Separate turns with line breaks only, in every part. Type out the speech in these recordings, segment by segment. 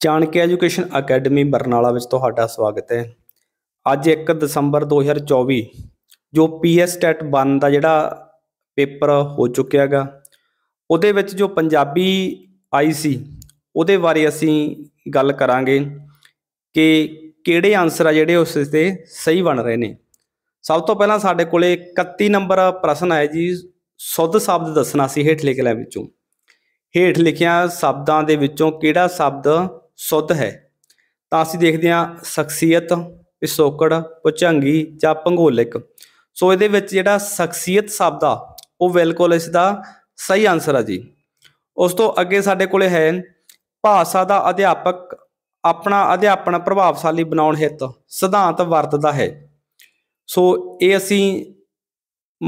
Chanakya education academy Barnala ਵਿੱਚ ਤੁਹਾਡਾ ਸਵਾਗਤ ਹੈ ਅੱਜ 1 ਦਸੰਬਰ 2024 ਜੋ ਪੀਐਸ ਟੈਟ 1 ਦਾ ਜਿਹੜਾ ਪੇਪਰ ਹੋ ਚੁੱਕਿਆ ਹੈਗਾ ਉਹਦੇ ਵਿੱਚ ਜੋ ਪੰਜਾਬੀ ਆਈ ਸੀ ਉਹਦੇ ਬਾਰੇ ਅਸੀਂ ਗੱਲ ਕਰਾਂਗੇ ਕਿ ਕਿਹੜੇ ਆਨਸਰ ਆ ਜਿਹੜੇ ਉਸ ਤੇ ਸਹੀ ਬਣ ਰਹੇ ਨੇ ਸਭ ਤੋਂ ਪਹਿਲਾਂ ਸਾਡੇ ਕੋਲੇ 31 ਨੰਬਰ ਪ੍ਰਸ਼ਨ ਆਇਆ ਜੀ ਸੁੱਧ ਸ਼ਬਦ ਦੱਸਣਾ ਸੀ ਹੇਠ ਲਿਖ ਲੈ ਵਿੱਚੋਂ ਹੇਠ ਲਿਖਿਆ ਸ਼ਬਦਾਂ ਦੇ ਵਿੱਚੋਂ ਕਿਹੜਾ ਸ਼ਬਦ ਸੁੱਧ ਹੈ ਤਾਂ ਅਸੀਂ ਦੇਖਦੇ ਹਾਂ ਸ਼ਖਸੀਅਤ ਪਿਸੋਕੜ ਪੁਚੰਗੀ ਜਾਂ ਪੰਗੋਲਿਕ ਸੋ ਇਹਦੇ ਵਿੱਚ ਜਿਹੜਾ ਸ਼ਖਸੀਅਤ ਸ਼ਬਦ ਆ ਉਹ ਬਿਲਕੁਲ ਇਸ ਦਾ ਸਹੀ ਆਨਸਰ ਆ ਜੀ ਉਸ ਤੋਂ ਅੱਗੇ ਸਾਡੇ ਕੋਲੇ ਹੈ ਭਾਸ਼ਾ ਦਾ ਅਧਿਆਪਕ ਆਪਣਾ ਅਧਿਆਪਨ ਪ੍ਰਭਾਵਸ਼ਾਲੀ ਬਣਾਉਣ ਹਿੱਤ ਸਿਧਾਂਤ ਵਰਤਦਾ ਹੈ ਸੋ ਇਹ ਅਸੀਂ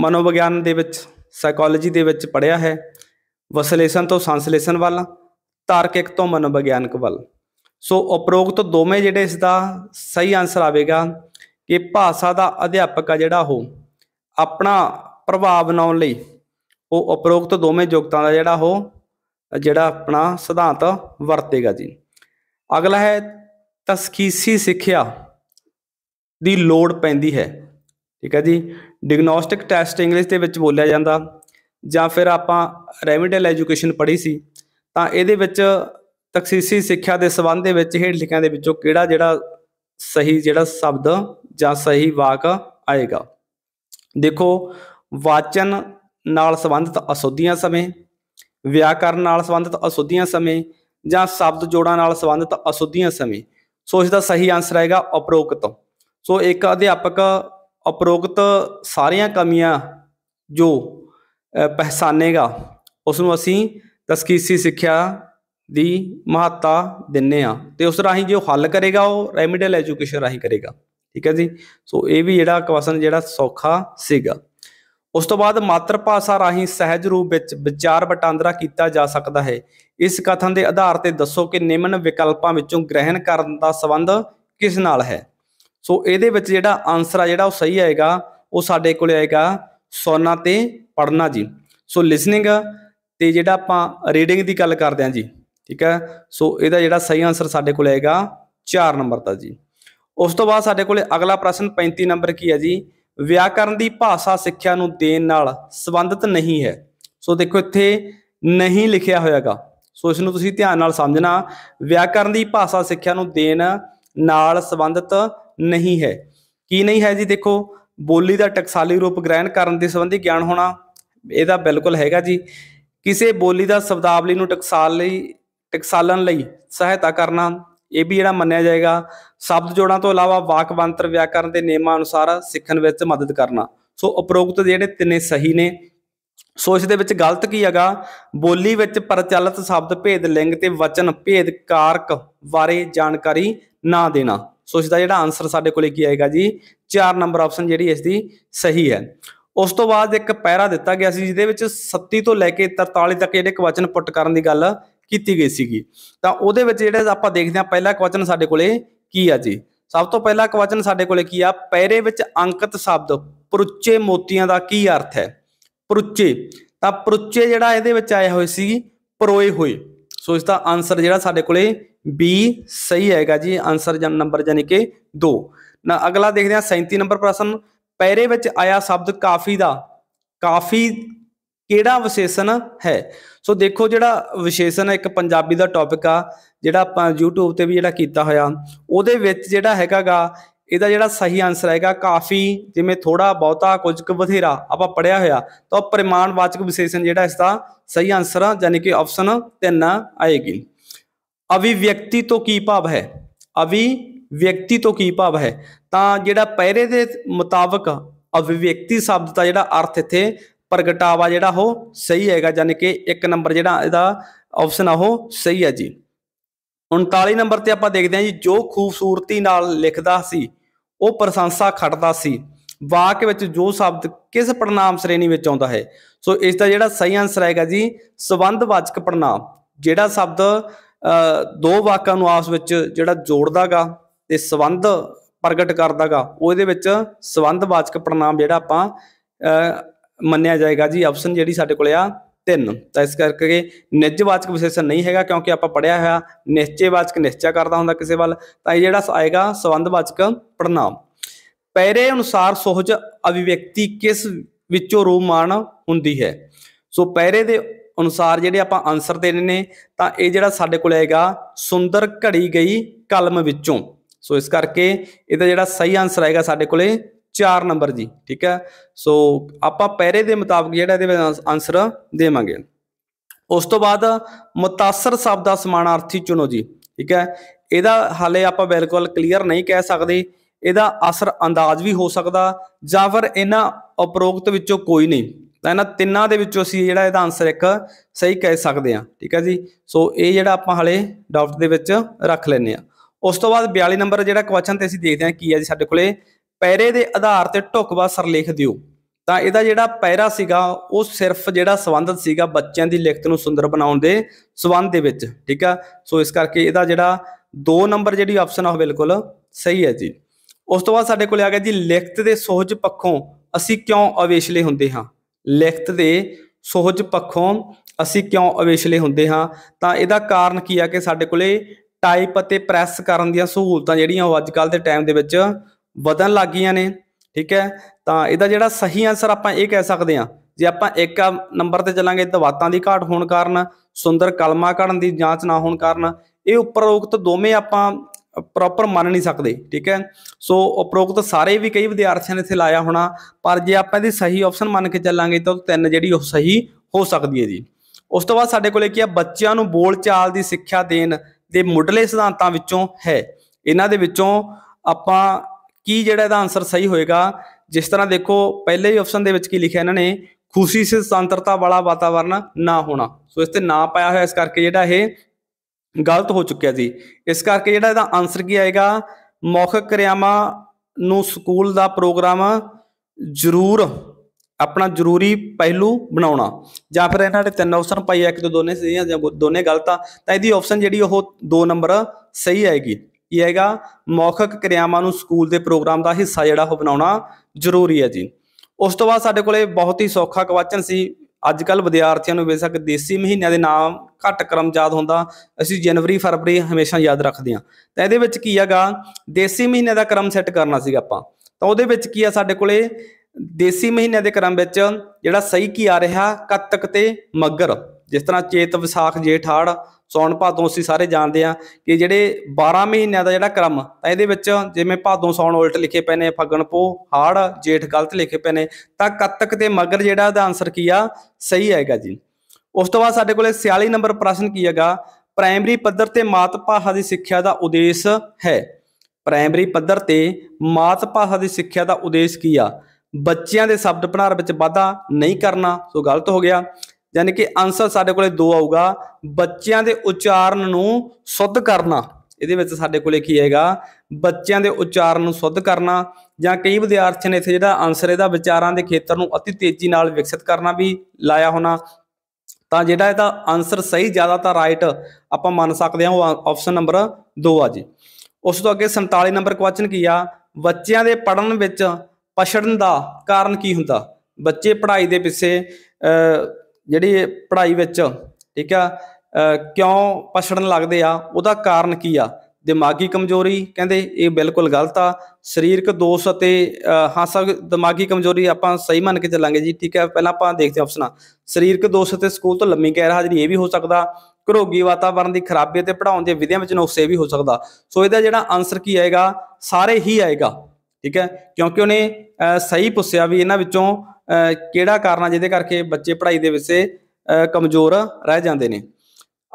ਮਨੋਵਿਗਿਆਨ ਦੇ ਵਿੱਚ ਸਾਈਕੋਲੋਜੀ ਦੇ ਵਿੱਚ ਪੜਿਆ ਹੈ ਵਿਸ਼ਲੇਸ਼ਣ ਤੋਂ ਸੰਸਲੇਸ਼ਣ ਵੱਲ ਤਾਰਕਿਕ ਤੋਂ ਮਨੋਵਿਗਿਆਨਕ ਵੱਲ ਸੋ ਉਪਰੋਕਤ ਦੋਵੇਂ ਜਿਹੜੇ ਇਸ ਦਾ ਸਹੀ ਆਨਸਰ ਆਵੇਗਾ ਕਿ ਭਾਸ਼ਾ ਦਾ ਅਧਿਆਪਕ ਆ ਜਿਹੜਾ ਉਹ ਆਪਣਾ ਪ੍ਰਭਾਵ ਬਣਾਉਣ ਲਈ ਉਹ ਉਪਰੋਕਤ ਦੋਵੇਂ ਯੋਗਤਾ ਦਾ ਜਿਹੜਾ ਉਹ ਜਿਹੜਾ ਆਪਣਾ ਸਿਧਾਂਤ ਵਰਤੇਗਾ ਜੀ ਅਗਲਾ ਹੈ ਤਸਖੀਸੀ ਸਿੱਖਿਆ ਦੀ ਲੋੜ ਪੈਂਦੀ ਹੈ ਠੀਕ ਹੈ ਜੀ ਡਾਇਗਨੋਸਟਿਕ ਟੈਸਟ ਇੰਗਲਿਸ਼ ਦੇ ਵਿੱਚ ਬੋਲਿਆ ਜਾਂਦਾ ਜਾਂ ਫਿਰ ਆਪਾਂ ਰੈਮੀਡੀਅਲ ਐਜੂਕੇਸ਼ਨ ਪੜ੍ਹੀ ਸੀ ਤਾਂ ਇਹਦੇ ਵਿੱਚ ਤਕਸੀਸੀ ਸਿੱਖਿਆ ਦੇ ਸਬੰਧ ਦੇ ਵਿੱਚ ਹੇਠ ਲਿਖਿਆਂ ਦੇ ਵਿੱਚੋਂ ਕਿਹੜਾ ਜਿਹੜਾ ਸਹੀ ਜਿਹੜਾ ਸ਼ਬਦ ਜਾਂ ਸਹੀ ਵਾਕ ਆਏਗਾ ਦੇਖੋ ਵਾਚਨ ਨਾਲ ਸੰਬੰਧਿਤ ਅਸ਼ੁੱਧੀਆਂ ਸਮੇਂ ਵਿਆਕਰਨ ਨਾਲ ਸੰਬੰਧਿਤ ਅਸ਼ੁੱਧੀਆਂ ਸਮੇਂ ਜਾਂ ਸ਼ਬਦ ਜੋੜਾਂ ਨਾਲ ਸੰਬੰਧਿਤ ਅਸ਼ੁੱਧੀਆਂ ਸਮੇਂ ਸੋ ਇਸ ਦਾ ਸਹੀ ਆਨਸਰ ਆਏਗਾ ਉਪਰੋਕਤ ਸੋ ਇੱਕ ਅਧਿਆਪਕ ਉਪਰੋਕਤ ਸਾਰੀਆਂ ਕਮੀਆਂ ਜੋ ਪਹਿਚਾਨੇਗਾ ਉਸ ਨੂੰ ਅਸੀਂ ਤਸਕੀਸੀ ਸਿੱਖਿਆ ਦੀ ਮਹੱਤਤਾ ਦਿੰਨੇ ਆ ਤੇ ਉਸ ਰਾਹੀਂ ਜੇ ਉਹ ਹੱਲ ਕਰੇਗਾ ਉਹ ਰੈਮੀਡੀਅਲ ਐਜੂਕੇਸ਼ਨ ਰਾਹੀਂ ਕਰੇਗਾ ਠੀਕ ਹੈ ਜੀ ਸੋ ਇਹ ਵੀ ਜਿਹੜਾ ਕੁਐਸਚਨ ਜਿਹੜਾ ਸੌਖਾ ਸੀਗਾ ਉਸ ਤੋਂ ਬਾਅਦ ਮਾਤਰ ਭਾਸ਼ਾ ਰਾਹੀਂ ਸਹਿਜ ਰੂਪ ਵਿੱਚ ਵਿਚਾਰ ਵਟਾਂਦਰਾ ਕੀਤਾ ਜਾ ਸਕਦਾ ਹੈ ਇਸ ਕਥਨ ਦੇ ਆਧਾਰ ਤੇ ਦੱਸੋ ਕਿ ਨਿਮਨ ਵਿਕਲਪਾਂ ਵਿੱਚੋਂ ਗ੍ਰਹਿਣ ਕਰਨ ਦਾ ਸੰਬੰਧ ਕਿਸ ਨਾਲ ਹੈ ਸੋ ਇਹਦੇ ਵਿੱਚ ਜਿਹੜਾ ਆਨਸਰ ਆ ਜਿਹੜਾ ਉਹ ਸਹੀ ਆਏਗਾ ਉਹ ਸਾਡੇ ਕੋਲੇ ਆਏਗਾ ਸੋਨਾ ਤੇ ਪੜਨਾ ਜੀ ਸੋ ਲਿਸਨਿੰਗ ਤੇ ਜਿਹੜਾ ਆਪਾਂ ਰੀਡਿੰਗ ਦੀ ਗੱਲ ਕਰਦੇ ਆਂ ਜੀ ਠੀਕ ਹੈ ਸੋ ਇਹਦਾ ਜਿਹੜਾ ਸਹੀ ਆਨਸਰ ਸਾਡੇ ਕੋਲ ਆਏਗਾ 4 ਨੰਬਰ ਦਾ ਜੀ ਉਸ ਤੋਂ ਬਾਅਦ ਸਾਡੇ ਕੋਲੇ ਅਗਲਾ ਪ੍ਰਸ਼ਨ 35 ਨੰਬਰ ਕੀ ਹੈ ਜੀ ਵਿਆਕਰਨ ਦੀ ਭਾਸ਼ਾ ਸਿੱਖਿਆ ਨੂੰ ਦੇਣ ਨਾਲ ਸੰਬੰਧਿਤ ਨਹੀਂ ਹੈ ਸੋ ਦੇਖੋ ਇੱਥੇ ਨਹੀਂ ਲਿਖਿਆ ਹੋਇਆਗਾ ਸੋ ਇਸ ਨੂੰ ਤੁਸੀਂ ਧਿਆਨ ਨਾਲ ਸਮਝਣਾ ਵਿਆਕਰਨ ਦੀ ਭਾਸ਼ਾ ਸਿੱਖਿਆ ਨੂੰ ਦੇਣ ਨਾਲ ਸੰਬੰਧਿਤ ਨਹੀਂ ਹੈ ਕੀ ਨਹੀਂ ਹੈ ਜੀ ਦੇਖੋ ਬੋਲੀ ਦਾ ਟਕਸਾਲੀ ਰੂਪ ਗ੍ਰਹਿਣ ਕਰਨ ਦੇ ਸੰਬੰਧੀ ਗਿਆਨ ਹੋਣਾ ਇਹਦਾ ਬਿਲਕੁਲ ਹੈਗਾ ਜੀ ਕਿਸੇ ਬੋਲੀ ਦਾ ਸ਼ਬਦਾਵਲੀ ਨੂੰ ਟਕਸਾਲ ਲਈ ਟਕਸਾਲਨ ਲਈ ਸਹਾਇਤਾ ਕਰਨਾ ਇਹ ਵੀ ਜਿਹੜਾ ਮੰਨਿਆ ਜਾਏਗਾ ਸ਼ਬਦ ਜੋੜਾਂ ਤੋਂ ਇਲਾਵਾ ਵਾਕ ਬੰਤਰ ਵਿਆਕਰਨ ਦੇ ਨਿਯਮਾਂ ਅਨੁਸਾਰ ਸਿੱਖਣ ਵਿੱਚ ਮਦਦ ਕਰਨਾ ਸੋ ਉਪਰੋਕਤ ਜਿਹੜੇ ਤਿੰਨੇ ਸਹੀ ਨੇ ਸੋ ਇਸ ਦੇ ਵਿੱਚ ਗਲਤ ਕੀ ਹੈਗਾ ਬੋਲੀ ਵਿੱਚ ਪ੍ਰਚਲਿਤ ਸ਼ਬਦ ਭੇਦ ਲਿੰਗ ਤੇ ਵਚਨ ਭੇਦ ਕਾਰਕ ਬਾਰੇ ਜਾਣਕਾਰੀ ਨਾ ਦੇਣਾ ਸੋ ਇਸ ਦਾ ਜਿਹੜਾ ਆਨਸਰ ਸਾਡੇ ਕੋਲੇ ਕੀ ਆਏਗਾ ਜੀ 4 ਨੰਬਰ ਆਪਸ਼ਨ ਜਿਹੜੀ ਇਸ ਦੀ ਸਹੀ ਹੈ ਉਸ ਤੋਂ ਬਾਅਦ ਇੱਕ ਪੈਰਾ ਦਿੱਤਾ ਗਿਆ ਸੀ ਜਿਹਦੇ ਵਿੱਚ 37 ਤੋਂ ਲੈ ਕੇ 43 ਤੱਕ ਜਿਹੜੇ ਵਚਨ ਪੁੱਟ ਕਰਨ ਦੀ ਗੱਲ ਕੀਤੀ ਗਈ ਸੀਗੀ ਤਾਂ ਉਹਦੇ ਵਿੱਚ ਜਿਹੜੇ ਆਪਾਂ ਦੇਖਦੇ ਹਾਂ ਪਹਿਲਾ ਕੁਐਸਚਨ ਸਾਡੇ ਕੋਲੇ ਕੀ ਆ ਜੀ ਸਭ ਤੋਂ ਪਹਿਲਾ ਕੁਐਸਚਨ ਸਾਡੇ ਕੋਲੇ ਕੀ ਆ ਪੈਰੇ ਵਿੱਚ ਅੰਕਿਤ ਸ਼ਬਦ ਪਰੁੱਚੇ ਮੋਤੀਆਂ ਦਾ ਕੀ ਅਰਥ ਹੈ ਪਰੁੱਚੇ ਤਾਂ ਪਰੁੱਚੇ ਜਿਹੜਾ ਇਹਦੇ ਵਿੱਚ ਆਇਆ ਹੋਇਆ ਸੀ ਪਰੋਏ ਹੋਏ ਸੋ ਇਸ ਦਾ ਆਨਸਰ ਜਿਹੜਾ ਸਾਡੇ ਕੋਲੇ B ਸਹੀ ਹੈਗਾ ਜੀ ਆਨਸਰ ਜਨ ਨੰਬਰ ਯਾਨੀ ਕਿ 2 ਨਾ ਅਗਲਾ ਦੇਖਦੇ ਹਾਂ 37 ਨੰਬਰ ਪ੍ਰਸ਼ਨ ਪੈਰੇ ਵਿੱਚ ਆਇਆ ਸ਼ਬਦ ਕਾਫੀ ਦਾ ਕਾਫੀ ਕਿਹੜਾ ਵਿਸ਼ੇਸ਼ਣ ਹੈ ਸੋ ਦੇਖੋ ਜਿਹੜਾ ਵਿਸ਼ੇਸ਼ਣ ਇੱਕ ਪੰਜਾਬੀ ਦਾ ਟੌਪਿਕ ਆ ਜਿਹੜਾ ਆਪਾਂ YouTube ਤੇ ਵੀ ਜਿਹੜਾ ਕੀਤਾ ਹੋਇਆ ਉਹਦੇ ਵਿੱਚ ਜਿਹੜਾ ਹੈਗਾਗਾ ਇਹਦਾ ਜਿਹੜਾ ਸਹੀ ਆਨਸਰ ਹੈਗਾ ਕਾਫੀ ਜਿਵੇਂ ਥੋੜਾ ਬਹੁਤਾ ਕੁਝ ਕੁ ਬਥੇਰਾ ਆਪਾਂ ਪੜਿਆ ਹੋਇਆ ਤਾਂ ਪ੍ਰਮਾਣਵਾਚਕ ਵਿਸ਼ੇਸ਼ਣ ਜਿਹੜਾ ਇਸ ਦਾ ਸਹੀ ਆਨਸਰ ਆ ਯਾਨੀ ਕਿ ਆਪਸ਼ਨ 3 ਆਏਗੀ ਅਭਿਵਿਅਕਤੀ ਤੋਂ ਕੀ ਭਾਵ ਹੈ ਅਭੀ ਵਿਅਕਤੀ ਤੋਂ ਕੀ ਭਾਵ ਹੈ ਤਾਂ ਜਿਹੜਾ ਪਹਿਰੇ ਦੇ ਮੁਤਾਬਕ ਅਭਿਵਿਅਕਤੀ ਸ਼ਬਦ ਦਾ ਜਿਹੜਾ ਅਰਥ ਇੱਥੇ ਪ੍ਰਗਟਾਵਾ ਜਿਹੜਾ ਉਹ ਸਹੀ ਹੈਗਾ ਯਾਨੀ ਕਿ ਇੱਕ ਨੰਬਰ ਜਿਹੜਾ ਇਹਦਾ ਆਪਸ਼ਨ ਆ ਉਹ ਸਹੀ ਹੈ ਜੀ 39 ਨੰਬਰ ਤੇ ਆਪਾਂ ਦੇਖਦੇ ਹਾਂ ਜੀ ਜੋ ਖੂਬਸੂਰਤੀ ਨਾਲ ਲਿਖਦਾ ਸੀ ਉਹ ਪ੍ਰਸ਼ੰਸਾ ਖੜਦਾ ਸੀ ਵਾਕ ਵਿੱਚ ਜੋ ਸ਼ਬਦ ਕਿਸ ਪੜਨਾਮ ਸ਼੍ਰੇਣੀ ਵਿੱਚ ਆਉਂਦਾ ਹੈ ਸੋ ਇਸ ਦਾ ਜਿਹੜਾ ਸਹੀ ਆਨਸਰ ਆਏਗਾ ਜੀ ਸਬੰਧਵਾਚਕ ਪੜਨਾਮ ਜਿਹੜਾ ਸ਼ਬਦ ਦੋ ਵਾਕਾਂ ਨੂੰ ਆਪਸ ਵਿੱਚ ਜਿਹੜਾ ਜੋੜਦਾਗਾ ਤੇ ਸਬੰਧ ਪ੍ਰਗਟ ਕਰਦਾਗਾ ਉਹਦੇ ਵਿੱਚ ਸਬੰਧਵਾਚਕ ਪੜਨਾਮ ਜਿਹੜਾ ਆਪਾਂ ਮੰਨਿਆ ਜਾਏਗਾ ਜੀ ਆਪਸ਼ਨ ਜਿਹੜੀ ਸਾਡੇ ਕੋਲੇ ਆ ਤਿੰਨ ਤਾਂ ਇਸ ਕਰਕੇ ਨਿਜਵਾਚਕ ਵਿਸ਼ੇਸ਼ਣ ਨਹੀਂ ਹੈਗਾ ਕਿਉਂਕਿ ਆਪਾਂ ਪੜਿਆ ਹੋਇਆ ਨਿਸ਼ਚੈਵਾਚਕ ਨਿਸ਼ਚੈ ਕਰਦਾ ਹੁੰਦਾ ਕਿਸੇ ਵੱਲ ਤਾਂ ਇਹ ਜਿਹੜਾ ਆਏਗਾ ਸੰਬੰਧਵਾਚਕ ਪੜਨਾਮ ਪੈਰੇ ਅਨੁਸਾਰ ਸੋਚ ਅਭਿਵਿਅਕਤੀ ਕਿਸ ਵਿੱਚੋਂ ਰੂਮਾਨ ਹੁੰਦੀ ਹੈ ਸੋ ਪੈਰੇ ਦੇ ਅਨੁਸਾਰ ਜਿਹੜੇ ਆਪਾਂ ਆਨਸਰ ਦੇਣੇ ਨੇ ਤਾਂ ਇਹ ਜਿਹੜਾ ਸਾਡੇ ਕੋਲ ਆਏਗਾ ਸੁੰਦਰ ਘੜੀ ਗਈ ਕਲਮ ਵਿੱਚੋਂ ਸੋ ਇਸ ਕਰਕੇ ਇਹਦਾ ਜਿਹੜਾ ਸਹੀ ਆਨਸਰ ਆਏਗਾ ਸਾਡੇ ਕੋਲੇ 4 ਨੰਬਰ ਜੀ ਠੀਕ ਹੈ ਸੋ ਆਪਾਂ ਪਹਿਰੇ ਦੇ ਮੁਤਾਬਕ ਜਿਹੜਾ ਇਹਦੇ ਵਿੱਚ ਆਨਸਰ ਦੇਵਾਂਗੇ ਉਸ ਤੋਂ ਬਾਅਦ ਮੁਤਾਸਰ ਸ਼ਬਦ ਦਾ ਸਮਾਨਾਰਥੀ ਚੁਣੋ ਜੀ ਠੀਕ ਹੈ ਇਹਦਾ ਹਾਲੇ ਆਪਾਂ ਬਿਲਕੁਲ ਕਲੀਅਰ ਨਹੀਂ ਕਹਿ ਸਕਦੇ ਇਹਦਾ ਅਸਰ ਅੰਦਾਜ਼ ਵੀ ਹੋ ਸਕਦਾ ਜਾਂ ਫਿਰ ਇਹਨਾਂ ਉਪਰੋਕਤ ਵਿੱਚੋਂ ਕੋਈ ਨਹੀਂ ਤਾਂ ਇਹਨਾਂ ਤਿੰਨਾਂ ਦੇ ਵਿੱਚੋਂ ਅਸੀਂ ਜਿਹੜਾ ਇਹਦਾ ਆਨਸਰ ਇੱਕ ਸਹੀ ਕਹਿ ਸਕਦੇ ਹਾਂ ਠੀਕ ਹੈ ਜੀ ਸੋ ਇਹ ਜਿਹੜਾ ਆਪਾਂ ਹਾਲੇ ਡਾਊਟ ਦੇ ਵਿੱਚ ਰੱਖ ਲੈਨੇ ਆ ਉਸ ਤੋਂ ਬਾਅਦ 42 ਨੰਬਰ ਜਿਹੜਾ ਕੁਐਸਚਨ ਤੇ ਅਸੀਂ ਦੇਖਦੇ ਹਾਂ ਕੀ ਹੈ ਜੀ ਸਾਡੇ ਕੋਲੇ ਪੈਰੇ ਦੇ ਆਧਾਰ ਤੇ ਢੁਕਵਾ ਸਰਲੇਖ ਦਿਓ ਤਾਂ ਇਹਦਾ ਜਿਹੜਾ ਪੈਰਾ ਸੀਗਾ ਉਹ ਸਿਰਫ ਜਿਹੜਾ ਸੰਬੰਧਤ ਸੀਗਾ ਬੱਚਿਆਂ ਦੀ ਲਿਖਤ ਨੂੰ ਸੁੰਦਰ ਬਣਾਉਣ ਦੇ ਸੰਬੰਧ ਦੇ ਵਿੱਚ ਠੀਕ ਆ ਸੋ ਇਸ ਕਰਕੇ ਇਹਦਾ ਜਿਹੜਾ 2 ਨੰਬਰ ਜਿਹੜੀ ਆਪਸ਼ਨ ਆ ਉਹ ਬਿਲਕੁਲ ਸਹੀ ਹੈ ਜੀ ਉਸ ਤੋਂ ਬਾਅਦ ਸਾਡੇ ਕੋਲ ਆ ਗਿਆ ਜੀ ਲਿਖਤ ਦੇ ਸੋਹਜ ਪੱਖੋਂ ਅਸੀਂ ਕਿਉਂ ਅਵੇਸ਼ਲੇ ਹੁੰਦੇ ਹਾਂ ਲਿਖਤ ਦੇ ਸੋਹਜ ਪੱਖੋਂ ਅਸੀਂ ਕਿਉਂ ਅਵੇਸ਼ਲੇ ਹੁੰਦੇ ਹਾਂ ਤਾਂ ਇਹਦਾ ਕਾਰਨ ਕੀ ਆ ਕਿ ਸਾਡੇ ਕੋਲੇ ਟਾਈਪ ਅਤੇ ਪ੍ਰੈਸ ਕਰਨ ਦੀਆਂ ਸਹੂਲਤਾਂ ਜਿਹੜੀਆਂ ਉਹ ਅੱਜ ਕੱਲ ਦੇ ਟਾਈਮ ਦੇ ਵਿੱਚ ਵਧਣ ਲੱਗ ਗਈਆਂ ਨੇ ਠੀਕ ਹੈ ਤਾਂ ਇਹਦਾ ਜਿਹੜਾ ਸਹੀ ਆਨਸਰ ਆਪਾਂ ਇਹ ਕਹਿ ਸਕਦੇ ਹਾਂ ਜੇ ਆਪਾਂ ਇੱਕ ਨੰਬਰ ਤੇ ਚੱਲਾਂਗੇ ਦਵਾਤਾਂ ਦੀ ਘਾਟ ਹੋਣ ਕਾਰਨ ਸੁੰਦਰ ਕਲਮਾ ਘੜਨ ਦੀ ਜਾਂਚ ਨਾ ਹੋਣ ਕਾਰਨ ਇਹ ਉਪਰੋਕਤ ਦੋਵੇਂ ਆਪਾਂ ਪ੍ਰੋਪਰ ਮੰਨ ਨਹੀਂ ਸਕਦੇ ਠੀਕ ਹੈ ਸੋ ਉਪਰੋਕਤ ਸਾਰੇ ਵੀ ਕਈ ਵਿਦਿਆਰਥੀਆਂ ਨੇ ਇੱਥੇ ਲਾਇਆ ਹੋਣਾ ਪਰ ਜੇ ਆਪਾਂ ਇਹਦੀ ਸਹੀ ਆਪਸ਼ਨ ਮੰਨ ਕੇ ਚੱਲਾਂਗੇ ਤਾਂ ਤਿੰਨ ਜਿਹੜੀ ਉਹ ਸਹੀ ਹੋ ਸਕਦੀ ਹੈ ਜੀ ਉਸ ਤੋਂ ਬਾਅਦ ਸਾਡੇ ਕੋਲੇ ਕੀ ਆ ਬੱਚਿਆਂ ਨੂੰ ਬੋਲਚਾਲ ਦੀ ਸਿੱਖਿਆ ਦੇਣ ਦੇ ਮੁੱਢਲੇ ਸਿਧਾਂਤਾਂ ਵਿੱਚੋਂ ਹੈ ਇਹਨਾਂ ਦੇ ਵਿੱਚੋਂ ਆਪਾਂ ਕੀ ਜਿਹੜਾ ਇਹਦਾ ਆਨਸਰ ਸਹੀ ਹੋਏਗਾ ਜਿਸ ਤਰ੍ਹਾਂ ਦੇਖੋ ਪਹਿਲੇ ਹੀ ਆਪਸ਼ਨ ਦੇ ਵਿੱਚ ਕੀ ਲਿਖਿਆ ਇਹਨਾਂ ਨੇ ਖੁਸ਼ੀ ਸੇ ਸੰਤਰਤਾ ਵਾਲਾ ਵਾਤਾਵਰਣ ਨਾ ਹੋਣਾ ਸੋ ਇਸ ਤੇ ਨਾ ਪਾਇਆ ਹੋਇਆ ਇਸ ਕਰਕੇ ਜਿਹੜਾ ਇਹ ਗਲਤ ਹੋ ਚੁੱਕਿਆ ਸੀ ਇਸ ਕਰਕੇ ਜਿਹੜਾ ਇਹਦਾ ਆਨਸਰ ਕੀ ਆਏਗਾ ਮੌਖਿਕ ਕਿਰਿਆਵਾਂ ਨੂੰ ਸਕੂਲ ਦਾ ਪ੍ਰੋਗਰਾਮ ਜ਼ਰੂਰ ਆਪਣਾ ਜ਼ਰੂਰੀ ਪਹਿਲੂ ਬਣਾਉਣਾ ਜਾਂ ਫਿਰ ਇਹਨਾਂ ਦੇ ਤਿੰਨ ਆਪਸ਼ਨ ਪਾਈ ਇੱਕ ਤੋਂ ਦੋਨੇ ਸਹੀ ਆ ਜਾਂ ਦੋਨੇ ਗਲਤ ਆ ਤਾਂ ਇਹਦੀ ਆਪਸ਼ਨ ਜਿਹੜੀ ਉਹ 2 ਨੰਬਰ ਸਹੀ ਆਏਗੀ ਇਹ ਹੈਗਾ ਮੌਖਿਕ ਕਿਰਿਆਵਾਂ ਨੂੰ ਸਕੂਲ ਦੇ ਪ੍ਰੋਗਰਾਮ ਦਾ ਹਿੱਸਾ ਜਿਹੜਾ ਉਹ ਬਣਾਉਣਾ ਜ਼ਰੂਰੀ ਹੈ ਜੀ ਉਸ ਤੋਂ ਬਾਅਦ ਸਾਡੇ ਕੋਲੇ ਬਹੁਤ ਹੀ ਸੌਖਾ ਕੁਐਸਚਨ ਸੀ ਅੱਜ ਕੱਲ ਵਿਦਿਆਰਥੀਆਂ ਨੂੰ ਬੇਸ਼ੱਕ ਦੇਸੀ ਮਹੀਨਿਆਂ ਦੇ ਨਾਮ ਘੱਟ ਕਰਮ ਯਾਦ ਹੁੰਦਾ ਅਸੀਂ ਜਨਵਰੀ ਫਰਵਰੀ ਹਮੇਸ਼ਾ ਯਾਦ ਰੱਖਦੇ ਹਾਂ ਤਾਂ ਇਹਦੇ ਵਿੱਚ ਕੀ ਹੈਗਾ ਦੇਸੀ ਮਹੀਨੇ ਦਾ ਕਰਮ ਸੈੱਟ ਕਰਨਾ ਸੀਗਾ ਆਪਾਂ ਤਾਂ ਉਹਦੇ ਵਿੱਚ ਕੀ ਆ ਸਾਡੇ ਕੋਲੇ ਦੇਸੀ ਮਹੀਨਿਆਂ ਦੇ ਕਰਮ ਵਿੱਚ ਜਿਹੜਾ ਸਹੀ ਕੀ ਆ ਰਿਹਾ ਕੱਤਕ ਤੇ ਮੱਗਰ ਜਿਸ ਤਰ੍ਹਾਂ ਚੇਤ ਵਿਸਾਖ ਜੇਠ ਹਾੜ ਸੌਣ ਭਾਦੋਂ ਅਸੀਂ ਸਾਰੇ ਜਾਣਦੇ ਆ ਕਿ ਜਿਹੜੇ 12 ਮਹੀਨਿਆਂ ਦਾ ਜਿਹੜਾ ਕ੍ਰਮ ਤਾਂ ਇਹਦੇ ਵਿੱਚ ਜਿਵੇਂ ਭਾਦੋਂ ਸੌਣ ਉਲਟ ਲਿਖੇ ਪਏ ਨੇ ਫੱਗਣ ਪੋ ਹਾੜ ਜੇਠ ਗਲਤ ਲਿਖੇ ਪਏ ਨੇ ਤਾਂ ਕੱਤਕ ਤੇ ਮਗਰ ਜਿਹੜਾ ਦਾ ਆਨਸਰ ਕੀ ਆ ਸਹੀ ਆਏਗਾ ਜੀ ਉਸ ਤੋਂ ਬਾਅਦ ਸਾਡੇ ਕੋਲੇ 46 ਨੰਬਰ ਪ੍ਰਸ਼ਨ ਕੀ ਹੈਗਾ ਪ੍ਰਾਇਮਰੀ ਪੱਧਰ ਤੇ ਮਾਤ ਭਾਸ਼ਾ ਦੀ ਸਿੱਖਿਆ ਦਾ ਉਦੇਸ਼ ਹੈ ਪ੍ਰਾਇਮਰੀ ਪੱਧਰ ਤੇ ਮਾਤ ਭਾਸ਼ਾ ਦੀ ਸਿੱਖਿਆ ਦਾ ਉਦੇਸ਼ ਕੀ ਆ ਬੱਚਿਆਂ ਦੇ ਸ਼ਬਦ ਭੰਡਾਰ ਵਿੱਚ ਵਾਧਾ ਨਹੀਂ ਕਰਨਾ ਸੋ ਗਲਤ ਹੋ ਗਿਆ ਯਾਨੀ ਕਿ ਆਨਸਰ ਸਾਡੇ ਕੋਲੇ 2 ਆਊਗਾ ਬੱਚਿਆਂ ਦੇ ਉਚਾਰਨ ਨੂੰ ਸੁੱਧ ਕਰਨਾ ਇਹਦੇ ਵਿੱਚ ਸਾਡੇ ਕੋਲੇ ਕੀ ਹੈਗਾ ਬੱਚਿਆਂ ਦੇ ਉਚਾਰਨ ਨੂੰ ਸੁੱਧ ਕਰਨਾ ਜਾਂ ਕਈ ਵਿਦਿਆਰਥੀਆਂ ਨੇ ਇੱਥੇ ਜਿਹੜਾ ਆਨਸਰ ਇਹਦਾ ਵਿਚਾਰਾਂ ਦੇ ਖੇਤਰ ਨੂੰ ਅਤੀ ਤੇਜ਼ੀ ਨਾਲ ਵਿਕਸਿਤ ਕਰਨਾ ਵੀ ਲਾਇਆ ਹੋਣਾ ਤਾਂ ਜਿਹੜਾ ਇਹਦਾ ਆਨਸਰ ਸਹੀ ਜ਼ਿਆਦਾ ਤਾਂ ਰਾਈਟ ਆਪਾਂ ਮੰਨ ਸਕਦੇ ਹਾਂ ਉਹ ਆਪਸ਼ਨ ਨੰਬਰ 2 ਆ ਜੀ ਉਸ ਤੋਂ ਅੱਗੇ 47 ਨੰਬਰ ਕੁਐਸਚਨ ਕੀ ਆ ਬੱਚਿਆਂ ਦੇ ਪੜਨ ਵਿੱਚ ਪਛੜਨ ਦਾ ਕਾਰਨ ਕੀ ਹੁੰਦਾ ਬੱਚੇ ਪੜ੍ਹਾਈ ਦੇ ਪਿੱਛੇ ਜਿਹੜੀ ਪੜ੍ਹਾਈ ਵਿੱਚ ਠੀਕ ਆ ਕਿਉਂ ਪਛੜਨ ਲੱਗਦੇ ਆ ਉਹਦਾ ਕਾਰਨ ਕੀ ਆ ਦਿਮਾਗੀ ਕਮਜ਼ੋਰੀ ਕਹਿੰਦੇ ਇਹ ਬਿਲਕੁਲ ਗਲਤ ਆ ਸਰੀਰਕ ਦੋਸ਼ ਅਤੇ ਹਾਂ ਸਭ ਦਿਮਾਗੀ ਕਮਜ਼ੋਰੀ ਆਪਾਂ ਸਹੀ ਮੰਨ ਕੇ ਚੱਲਾਂਗੇ ਜੀ ਠੀਕ ਆ ਪਹਿਲਾਂ ਆਪਾਂ ਦੇਖਦੇ ਆਪਸਨਾ ਸਰੀਰਕ ਦੋਸ਼ ਅਤੇ ਸਕੂਲ ਤੋਂ ਲੰਮੀ ਗੈਰ ਹਾਜ਼ਰੀ ਇਹ ਵੀ ਹੋ ਸਕਦਾ ਘਰੋਗੀ ਵਾਤਾਵਰਣ ਦੀ ਖਰਾਬੀ ਅਤੇ ਪੜਾਉਣ ਦੇ ਵਿਧਿਆਂ ਵਿੱਚ ਨੁਕਸੇ ਵੀ ਹੋ ਸਕਦਾ ਸੋ ਇਹਦਾ ਜਿਹੜਾ ਆਨਸਰ ਕੀ ਆਏਗਾ ਸਾਰੇ ਹੀ ਆਏਗਾ ਠੀਕ ਹੈ ਕਿਉਂਕਿ ਉਹਨੇ ਸਹੀ ਪੁੱਛਿਆ ਵੀ ਇਹਨਾਂ ਵਿੱਚੋਂ ਕਿਹੜਾ ਕਾਰਨ ਆ ਜਿਹਦੇ ਕਰਕੇ ਬੱਚੇ ਪੜ੍ਹਾਈ ਦੇ ਵਿੱਚੇ ਕਮਜ਼ੋਰ ਰਹਿ ਜਾਂਦੇ ਨੇ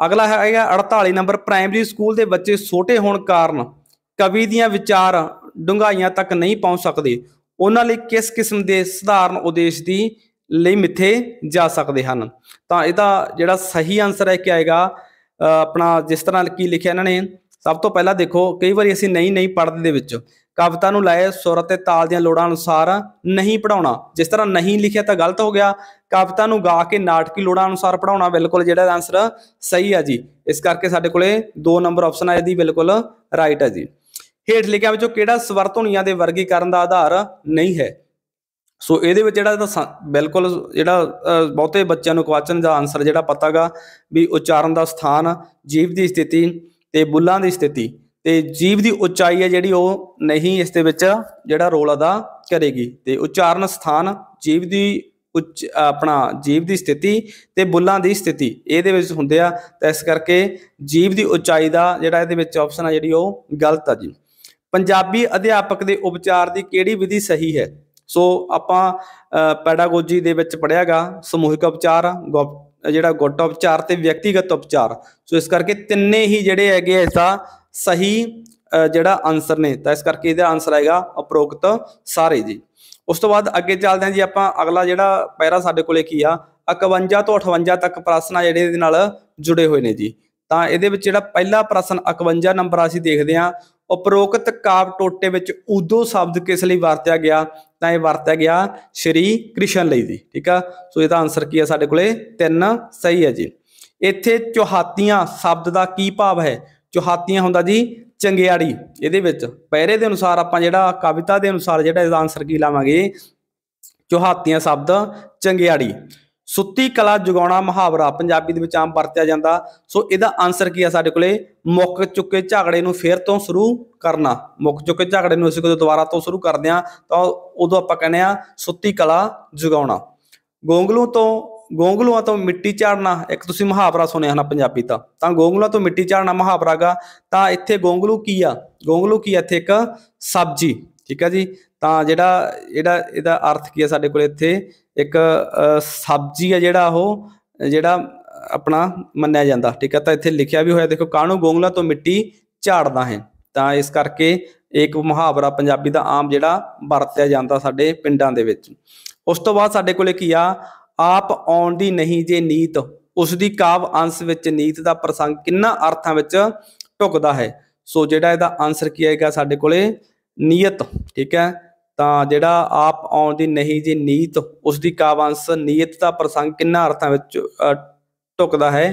ਅਗਲਾ ਹੈਗਾ 48 ਨੰਬਰ ਪ੍ਰਾਇਮਰੀ ਸਕੂਲ ਦੇ ਬੱਚੇ ਛੋਟੇ ਹੋਣ ਕਾਰਨ ਕਵੀ ਦੀਆਂ ਵਿਚਾਰ ਡੁੰਗਾਈਆਂ ਤੱਕ ਨਹੀਂ ਪਹੁੰਚ ਸਕਦੇ ਉਹਨਾਂ ਲਈ ਕਿਸ ਕਿਸਮ ਦੇ ਸਧਾਰਨ ਉਦੇਸ਼ ਦੀ ਲਈ ਮਿੱਥੇ ਜਾ ਸਕਦੇ ਹਨ ਤਾਂ ਇਹਦਾ ਜਿਹੜਾ ਸਹੀ ਆਨਸਰ ਹੈ ਕਿ ਆਏਗਾ ਆਪਣਾ ਜਿਸ ਤਰ੍ਹਾਂ ਕੀ ਲਿਖਿਆ ਇਹਨਾਂ ਨੇ ਸਭ ਤੋਂ ਪਹਿਲਾਂ ਦੇਖੋ ਕਈ ਵਾਰੀ ਅਸੀਂ ਨਹੀਂ ਨਹੀਂ ਪੜਦੇ ਦੇ ਵਿੱਚ ਕਵਿਤਾ ਨੂੰ ਲਏ ਸੁਰ ਤੇ ਤਾਲ ਦੀਆਂ ਲੋੜਾਂ ਅਨੁਸਾਰ ਨਹੀਂ ਪੜਾਉਣਾ ਜਿਸ ਤਰ੍ਹਾਂ ਨਹੀਂ ਲਿਖਿਆ ਤਾਂ ਗਲਤ ਹੋ ਗਿਆ ਕਵਿਤਾ ਨੂੰ ਗਾ ਕੇ ਨਾਟਕੀ ਲੋੜਾਂ ਅਨੁਸਾਰ ਪੜਾਉਣਾ ਬਿਲਕੁਲ ਜਿਹੜਾ ਆਨਸਰ ਸਹੀ ਆ ਜੀ ਇਸ ਕਰਕੇ ਸਾਡੇ ਕੋਲੇ 2 ਨੰਬਰ ਆਪਸ਼ਨ ਆ ਇਹਦੀ ਬਿਲਕੁਲ ਰਾਈਟ ਆ ਜੀ ਹੇਠ ਲਿਖਿਆ ਵਿੱਚੋਂ ਕਿਹੜਾ ਸਵਰ ਧੁਨੀਆਂ ਦੇ ਵਰਗੀਕਰਨ ਦਾ ਆਧਾਰ ਨਹੀਂ ਹੈ ਸੋ ਇਹਦੇ ਵਿੱਚ ਜਿਹੜਾ ਬਿਲਕੁਲ ਜਿਹੜਾ ਬਹੁਤੇ ਬੱਚਿਆਂ ਨੂੰ ਕੁਐਸਚਨ ਦਾ ਆਨਸਰ ਜਿਹੜਾ ਪਤਾਗਾ ਵੀ ਉਚਾਰਨ ਦਾ ਸਥਾਨ ਜੀਵ ਦੀ ਸਥਿਤੀ ਤੇ ਬੁੱਲਾਂ ਦੀ ਸਥਿਤੀ ਤੇ ਜੀਵ ਦੀ ਉਚਾਈ ਹੈ ਜਿਹੜੀ ਉਹ ਨਹੀਂ ਇਸ ਦੇ ਵਿੱਚ ਜਿਹੜਾ ਰੋਲ ਅਦਾ ਕਰੇਗੀ ਤੇ ਉਚਾਰਨ ਸਥਾਨ ਜੀਵ ਦੀ ਉੱਚ ਆਪਣਾ ਜੀਵ ਦੀ ਸਥਿਤੀ ਤੇ ਬੁੱਲਾਂ ਦੀ ਸਥਿਤੀ ਇਹਦੇ ਵਿੱਚ ਹੁੰਦੇ ਆ ਤਾਂ ਇਸ ਕਰਕੇ ਜੀਵ ਦੀ ਉਚਾਈ ਦਾ ਜਿਹੜਾ ਇਹਦੇ ਵਿੱਚ ਆਪਸ਼ਨ ਆ ਜਿਹੜੀ ਉਹ ਗਲਤ ਆ ਜੀ ਪੰਜਾਬੀ ਅਧਿਆਪਕ ਦੇ ਉਪਚਾਰ ਦੀ ਕਿਹੜੀ ਵਿਧੀ ਸਹੀ ਹੈ ਸੋ ਆਪਾਂ ਪੈਡਾਗੋਜੀ ਦੇ ਵਿੱਚ ਪੜਿਆਗਾ ਸਮੂਹਿਕ ਉਪਚਾਰ ਜਿਹੜਾ ਗੁੱਟ ਉਪਚਾਰ ਤੇ ਵਿਅਕਤੀਗਤ ਉਪਚਾਰ ਸੋ ਇਸ ਕਰਕੇ ਤਿੰਨੇ ਹੀ ਜਿਹੜੇ ਹੈਗੇ ਇਸ ਦਾ ਸਹੀ ਜਿਹੜਾ ਆਨਸਰ ਨੇ ਤਾਂ ਇਸ ਕਰਕੇ ਇਹਦਾ ਆਨਸਰ ਆਏਗਾ ਉਪਰੋਕਤ ਸਾਰੇ ਜੀ ਉਸ ਤੋਂ ਬਾਅਦ ਅੱਗੇ ਚੱਲਦੇ ਹਾਂ ਜੀ ਆਪਾਂ ਅਗਲਾ ਜਿਹੜਾ ਪੈਰਾ ਸਾਡੇ ਕੋਲੇ ਕੀ ਆ 51 ਤੋਂ 58 ਤੱਕ ਪ੍ਰਸ਼ਨ ਆ ਜਿਹੜੇ ਇਹਦੇ ਨਾਲ ਜੁੜੇ ਹੋਏ ਨੇ ਜੀ ਤਾਂ ਇਹਦੇ ਵਿੱਚ ਜਿਹੜਾ ਪਹਿਲਾ ਪ੍ਰਸ਼ਨ 51 ਨੰਬਰ ਆ ਸੀ ਦੇਖਦੇ ਹਾਂ ਉਪਰੋਕਤ ਕਾਵ ਟੋਟੇ ਵਿੱਚ ਉਦੋਂ ਸ਼ਬਦ ਕਿਸ ਲਈ ਵਰਤਿਆ ਗਿਆ ਤਾਂ ਇਹ ਵਰਤਿਆ ਗਿਆ ਸ਼੍ਰੀ ਕ੍ਰਿਸ਼ਨ ਲਈ ਜੀ ਠੀਕ ਆ ਸੋ ਇਹਦਾ ਆਨਸਰ ਕੀ ਆ ਸਾਡੇ ਕੋਲੇ 3 ਸਹੀ ਹੈ ਜੀ ਇੱਥੇ ਚੌਹਾਤੀਆਂ ਸ਼ਬਦ ਦਾ ਕੀ ਭਾਵ ਹੈ ਚੁਹਾਤੀਆਂ ਹੁੰਦਾ ਜੀ ਚੰਗਿਆੜੀ ਇਹਦੇ ਵਿੱਚ ਪੈਰੇ ਦੇ ਅਨੁਸਾਰ ਆਪਾਂ ਜਿਹੜਾ ਕਵਿਤਾ ਦੇ ਅਨੁਸਾਰ ਜਿਹੜਾ ਇਹਦਾ ਆਨਸਰ ਕੀ ਲਾਵਾਂਗੇ ਚੁਹਾਤੀਆਂ ਸ਼ਬਦ ਚੰਗਿਆੜੀ ਸੁੱਤੀ ਕਲਾ ਜਗਾਉਣਾ ਮੁਹਾਵਰਾ ਪੰਜਾਬੀ ਦੇ ਵਿੱਚ ਆਮ ਵਰਤਿਆ ਜਾਂਦਾ ਸੋ ਇਹਦਾ ਆਨਸਰ ਕੀ ਆ ਸਾਡੇ ਕੋਲੇ ਮੁੱਕ ਚੁੱਕੇ ਝਗੜੇ ਨੂੰ ਫੇਰ ਤੋਂ ਸ਼ੁਰੂ ਕਰਨਾ ਮੁੱਕ ਚੁੱਕੇ ਝਗੜੇ ਨੂੰ ਅਸੀਂ ਕਦੋਂ ਦੁਬਾਰਾ ਤੋਂ ਸ਼ੁਰੂ ਕਰਦੇ ਆ ਤਾਂ ਉਦੋਂ ਆਪਾਂ ਕਹਿੰਦੇ ਆ ਸੁੱਤੀ ਕਲਾ ਜਗਾਉਣਾ ਗੋਂਗਲੂ ਤੋਂ ਗੋਂਗਲੂਆਂ ਤੋਂ ਮਿੱਟੀ ਝਾੜਨਾ ਇੱਕ ਤੁਸੀਂ ਮੁਹਾਵਰਾ ਸੁਣਿਆ ਹੋਣਾ ਪੰਜਾਬੀ ਦਾ ਤਾਂ ਗੋਂਗਲੂਆਂ ਤੋਂ ਮਿੱਟੀ ਝਾੜਨਾ ਮੁਹਾਵਰਾਗਾ ਤਾਂ ਇੱਥੇ ਗੋਂਗਲੂ ਕੀ ਆ ਗੋਂਗਲੂ ਕੀ ਇੱਥੇ ਇੱਕ ਸਬਜੀ ਠੀਕ ਆ ਜੀ ਤਾਂ ਜਿਹੜਾ ਜਿਹੜਾ ਇਹਦਾ ਅਰਥ ਕੀ ਆ ਸਾਡੇ ਕੋਲ ਇੱਥੇ ਇੱਕ ਸਬਜੀ ਆ ਜਿਹੜਾ ਉਹ ਜਿਹੜਾ ਆਪਣਾ ਮੰਨਿਆ ਜਾਂਦਾ ਠੀਕ ਆ ਤਾਂ ਇੱਥੇ ਲਿਖਿਆ ਵੀ ਹੋਇਆ ਦੇਖੋ ਕਾਣੂ ਗੋਂਗਲਾ ਤੋਂ ਮਿੱਟੀ ਝਾੜਦਾ ਹੈ ਤਾਂ ਇਸ ਕਰਕੇ ਇੱਕ ਮੁਹਾਵਰਾ ਪੰਜਾਬੀ ਦਾ ਆਮ ਜਿਹੜਾ ਵਰਤਿਆ ਜਾਂਦਾ ਸਾਡੇ ਪਿੰਡਾਂ ਦੇ ਵਿੱਚ ਉਸ ਤੋਂ ਬਾਅਦ ਸਾਡੇ ਕੋਲੇ ਕੀ ਆ ਆਪ ਆਉਣ ਦੀ ਨਹੀਂ ਜੇ ਨੀਤ ਉਸ ਦੀ ਕਾਵ ਅੰਸ਼ ਵਿੱਚ ਨੀਤ ਦਾ ਪ੍ਰਸੰਗ ਕਿੰਨਾ ਅਰਥਾਂ ਵਿੱਚ ਟੁਕਦਾ ਹੈ ਸੋ ਜਿਹੜਾ ਇਹਦਾ ਆਨਸਰ ਕੀ ਆਏਗਾ ਸਾਡੇ ਕੋਲੇ ਨੀਅਤ ਠੀਕ ਹੈ ਤਾਂ ਜਿਹੜਾ ਆਪ ਆਉਣ ਦੀ ਨਹੀਂ ਜੇ ਨੀਤ ਉਸ ਦੀ ਕਾਵ ਅੰਸ਼ ਨੀਅਤ ਦਾ ਪ੍ਰਸੰਗ ਕਿੰਨਾ ਅਰਥਾਂ ਵਿੱਚ ਟੁਕਦਾ ਹੈ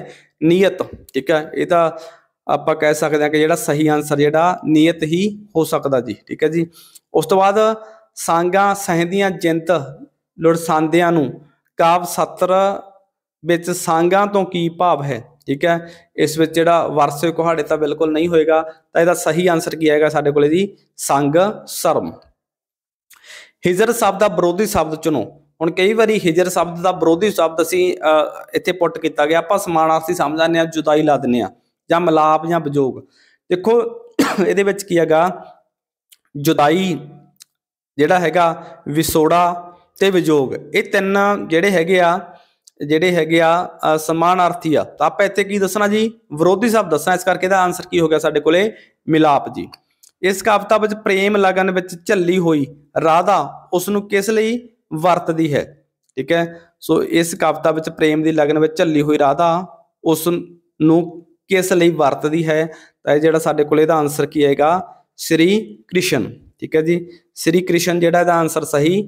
ਨੀਅਤ ਠੀਕ ਹੈ ਇਹ ਤਾਂ ਆਪਾਂ ਕਹਿ ਸਕਦੇ ਹਾਂ ਕਿ ਜਿਹੜਾ ਸਹੀ ਆਨਸਰ ਜਿਹੜਾ ਨੀਅਤ ਹੀ ਹੋ ਸਕਦਾ ਜੀ ਠੀਕ ਹੈ ਜੀ ਉਸ ਤੋਂ ਬਾਅਦ ਸਾਂਗਾ ਸਹਿੰਦੀਆਂ ਜਿੰਤ ਲੁੜਸਾਂਦਿਆਂ ਨੂੰ ਕਾਵ ਸਤਰ ਵਿੱਚ ਸੰਗਾਂ ਤੋਂ ਕੀ ਭਾਵ ਹੈ ਠੀਕ ਹੈ ਇਸ ਵਿੱਚ ਜਿਹੜਾ ਵਰਸੇ ਕੁਹਾੜੇ ਤਾਂ ਬਿਲਕੁਲ ਨਹੀਂ ਹੋਏਗਾ ਤਾਂ ਇਹਦਾ ਸਹੀ ਆਨਸਰ ਕੀ ਆਏਗਾ ਸਾਡੇ ਕੋਲੇ ਜੀ ਸੰਗ ਸ਼ਰਮ ਹਿਜਰ ਸ਼ਬਦ ਦਾ ਵਿਰੋਧੀ ਸ਼ਬਦ ਚੁਣੋ ਹੁਣ ਕਈ ਵਾਰੀ ਹਿਜਰ ਸ਼ਬਦ ਦਾ ਵਿਰੋਧੀ ਸ਼ਬਦ ਅਸੀਂ ਇੱਥੇ ਪੁੱਟ ਕੀਤਾ ਗਿਆ ਆਪਾਂ ਸਮਾਨਾਰਥੀ ਸਮਝ ਜਾਂਦੇ ਆ ਜੁਦਾਈ ਲਾ ਦਿੰਨੇ ਆ ਜਾਂ ਮਲਾਪ ਜਾਂ ਵਿਜੋਗ ਦੇਖੋ ਇਹਦੇ ਵਿੱਚ ਕੀ ਹੈਗਾ ਜੁਦਾਈ ਜਿਹੜਾ ਹੈਗਾ ਵਿਸੋੜਾ ਤੇ ਵਿਯੋਗ ਇਹ ਤਿੰਨ ਜਿਹੜੇ ਹੈਗੇ ਆ ਜਿਹੜੇ ਹੈਗੇ ਆ ਸਮਾਨਾਰਥੀ ਆ ਤਾਂ ਆਪਾਂ ਇੱਥੇ ਕੀ ਦੱਸਣਾ ਜੀ ਵਿਰੋਧੀ ਸ਼ਬਦ ਦੱਸਣਾ ਇਸ ਕਰਕੇ ਇਹਦਾ ਆਨਸਰ ਕੀ ਹੋ ਗਿਆ ਸਾਡੇ ਕੋਲੇ ਮਿਲਾਪ ਜੀ ਇਸ ਕਵਿਤਾ ਵਿੱਚ ਪ੍ਰੇਮ ਲਗਨ ਵਿੱਚ ਝੱਲੀ ਹੋਈ ਰਾਧਾ ਉਸ ਨੂੰ ਕਿਸ ਲਈ ਵਰਤਦੀ ਹੈ ਠੀਕ ਹੈ ਸੋ ਇਸ ਕਵਿਤਾ ਵਿੱਚ ਪ੍ਰੇਮ ਦੀ ਲਗਨ ਵਿੱਚ ਝੱਲੀ ਹੋਈ ਰਾਧਾ ਉਸ ਨੂੰ ਕਿਸ ਲਈ ਵਰਤਦੀ ਹੈ ਤਾਂ ਇਹ ਜਿਹੜਾ ਸਾਡੇ ਕੋਲੇ ਇਹਦਾ ਆਨਸਰ ਕੀ ਆਏਗਾ ਸ੍ਰੀ ਕ੍ਰਿਸ਼ਨ ਠੀਕ ਹੈ ਜੀ ਸ੍ਰੀ ਕ੍ਰਿਸ਼ਨ ਜਿਹੜਾ ਇਹਦਾ ਆਨਸਰ ਸਹੀ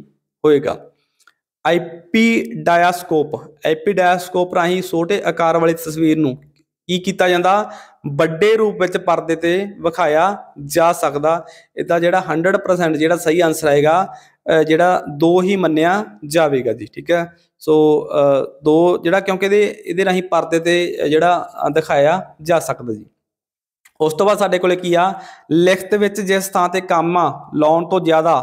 ਹੋਏਗਾ ਆਈਪੀ ਡਾਇਸਕੋਪ ਆਈਪੀ ਡਾਇਸਕੋਪ ਰਾਹੀਂ ਛੋਟੇ ਆਕਾਰ ਵਾਲੀ ਤਸਵੀਰ ਨੂੰ ਕੀ ਕੀਤਾ ਜਾਂਦਾ ਵੱਡੇ ਰੂਪ ਵਿੱਚ ਪਰਦੇ ਤੇ ਵਿਖਾਇਆ ਜਾ ਸਕਦਾ ਇਹਦਾ ਜਿਹੜਾ 100% ਜਿਹੜਾ ਸਹੀ ਆਨਸਰ ਆਏਗਾ ਜਿਹੜਾ ਦੋ ਹੀ ਮੰਨਿਆ ਜਾਵੇਗਾ ਜੀ ਠੀਕ ਹੈ ਸੋ ਦੋ ਜਿਹੜਾ ਕਿਉਂਕਿ ਇਹਦੇ ਇਹਦੇ ਰਾਹੀਂ ਪਰਦੇ ਤੇ ਜਿਹੜਾ ਦਿਖਾਇਆ ਜਾ ਸਕਦਾ ਜੀ ਉਸ ਤੋਂ ਬਾਅਦ ਸਾਡੇ ਕੋਲੇ ਕੀ ਆ ਲਿਖਤ ਵਿੱਚ ਜਿਸ ਥਾਂ ਤੇ ਕਾਮਾ ਲਾਉਣ ਤੋਂ ਜ਼ਿਆਦਾ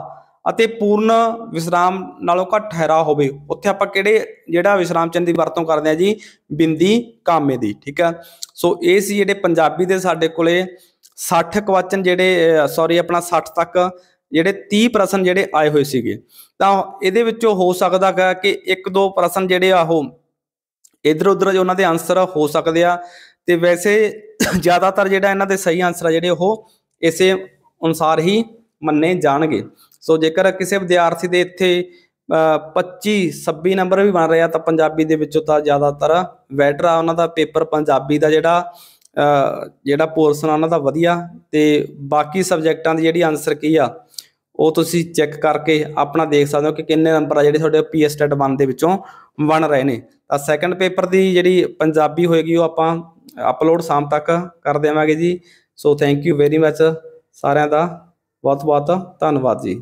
ਅਤੇ ਪੂਰਨ ਵਿਸਰਾਮ ਨਾਲੋਂ ਘੱਟ ਠਹਿਰਾ ਹੋਵੇ ਉੱਥੇ ਆਪਾਂ ਕਿਹੜੇ ਜਿਹੜਾ ਵਿਸਰਾਮ ਚੰਦ ਦੀ ਵਰਤੋਂ ਕਰਦੇ ਆ ਜੀ ਬਿੰਦੀ ਕਾਮੇ ਦੀ ਠੀਕ ਆ ਸੋ ਇਹ ਸੀ ਜਿਹੜੇ ਪੰਜਾਬੀ ਦੇ ਸਾਡੇ ਕੋਲੇ 60 ਕੁਐਸਚਨ ਜਿਹੜੇ ਸੌਰੀ ਆਪਣਾ 60 ਤੱਕ ਜਿਹੜੇ 30 ਪ੍ਰਸ਼ਨ ਜਿਹੜੇ ਆਏ ਹੋਏ ਸੀਗੇ ਤਾਂ ਇਹਦੇ ਵਿੱਚੋਂ ਹੋ ਸਕਦਾ ਹੈ ਕਿ ਇੱਕ ਦੋ ਪ੍ਰਸ਼ਨ ਜਿਹੜੇ ਆ ਉਹ ਇਧਰ ਉਧਰ ਉਹਨਾਂ ਦੇ ਆਨਸਰ ਹੋ ਸਕਦੇ ਆ ਤੇ ਵੈਸੇ ਜ਼ਿਆਦਾਤਰ ਜਿਹੜਾ ਇਹਨਾਂ ਦੇ ਸਹੀ ਆਨਸਰ ਆ ਜਿਹੜੇ ਉਹ ਇਸੇ ਅਨੁਸਾਰ ਹੀ ਮੰਨੇ ਜਾਣਗੇ ਸੋ ਜੇਕਰ ਕਿਸੇ ਵਿਦਿਆਰਥੀ ਦੇ ਇੱਥੇ 25 26 ਨੰਬਰ ਵੀ ਬਣ ਰਿਹਾ ਤਾਂ ਪੰਜਾਬੀ ਦੇ ਵਿੱਚੋਂ ਤਾਂ ਜ਼ਿਆਦਾਤਰ ਵੈਟਰ ਆ ਉਹਨਾਂ ਦਾ ਪੇਪਰ ਪੰਜਾਬੀ ਦਾ ਜਿਹੜਾ ਜਿਹੜਾ ਪੋਰਸ਼ਨ ਉਹਨਾਂ ਦਾ ਵਧੀਆ ਤੇ ਬਾਕੀ ਸਬਜੈਕਟਾਂ ਦੀ ਜਿਹੜੀ ਆਨਸਰ ਕੀ ਆ ਉਹ ਤੁਸੀਂ ਚੈੱਕ ਕਰਕੇ ਆਪਣਾ ਦੇਖ ਸਕਦੇ ਹੋ ਕਿ ਕਿੰਨੇ ਨੰਬਰ ਆ ਜਿਹੜੇ ਤੁਹਾਡੇ ਪੀਐਸ ਟੈਟ 1 ਦੇ ਵਿੱਚੋਂ ਬਣ ਰਹੇ ਨੇ ਤਾਂ ਸੈਕੰਡ ਪੇਪਰ ਦੀ ਜਿਹੜੀ ਪੰਜਾਬੀ ਹੋਏਗੀ ਉਹ ਆਪਾਂ ਅਪਲੋਡ ਸ਼ਾਮ ਤੱਕ ਕਰ ਦੇਵਾਂਗੇ ਜੀ so thank you very much ਸਾਰਿਆਂ ਦਾ ਬਹੁਤ ਬਹੁਤ ਧੰਨਵਾਦ ਜੀ